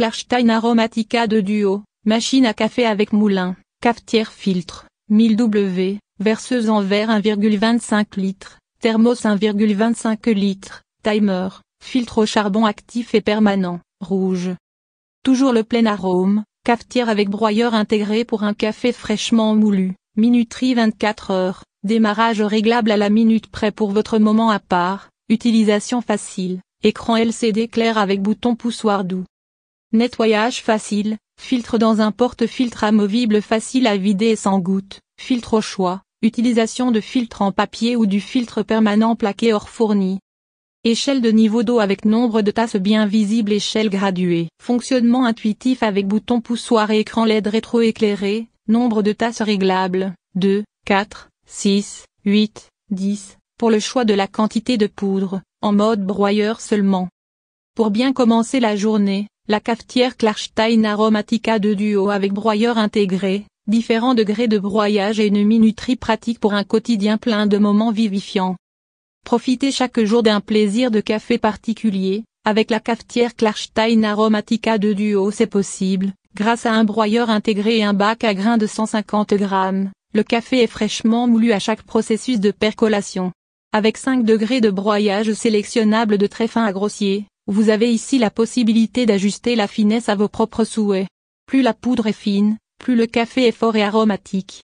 Klarstein Aromatica de Duo, machine à café avec moulin, cafetière filtre, 1000 W, verseuse en verre 1,25 litres, thermos 1,25 litres, timer, filtre au charbon actif et permanent, rouge. Toujours le plein arôme, cafetière avec broyeur intégré pour un café fraîchement moulu, minuterie 24 heures, démarrage réglable à la minute près pour votre moment à part, utilisation facile, écran LCD clair avec bouton poussoir doux. Nettoyage facile, filtre dans un porte-filtre amovible facile à vider et sans goutte, filtre au choix, utilisation de filtre en papier ou du filtre permanent plaqué hors fourni. Échelle de niveau d'eau avec nombre de tasses bien visible échelle graduée. Fonctionnement intuitif avec bouton poussoir et écran LED rétroéclairé, nombre de tasses réglables, 2, 4, 6, 8, 10, pour le choix de la quantité de poudre, en mode broyeur seulement. Pour bien commencer la journée, la cafetière Klarstein Aromatica de duo avec broyeur intégré, différents degrés de broyage et une minuterie pratique pour un quotidien plein de moments vivifiants. Profitez chaque jour d'un plaisir de café particulier, avec la cafetière Klarstein Aromatica de duo c'est possible, grâce à un broyeur intégré et un bac à grains de 150 grammes. Le café est fraîchement moulu à chaque processus de percolation. Avec 5 degrés de broyage sélectionnable de très fin à grossier, vous avez ici la possibilité d'ajuster la finesse à vos propres souhaits. Plus la poudre est fine, plus le café est fort et aromatique.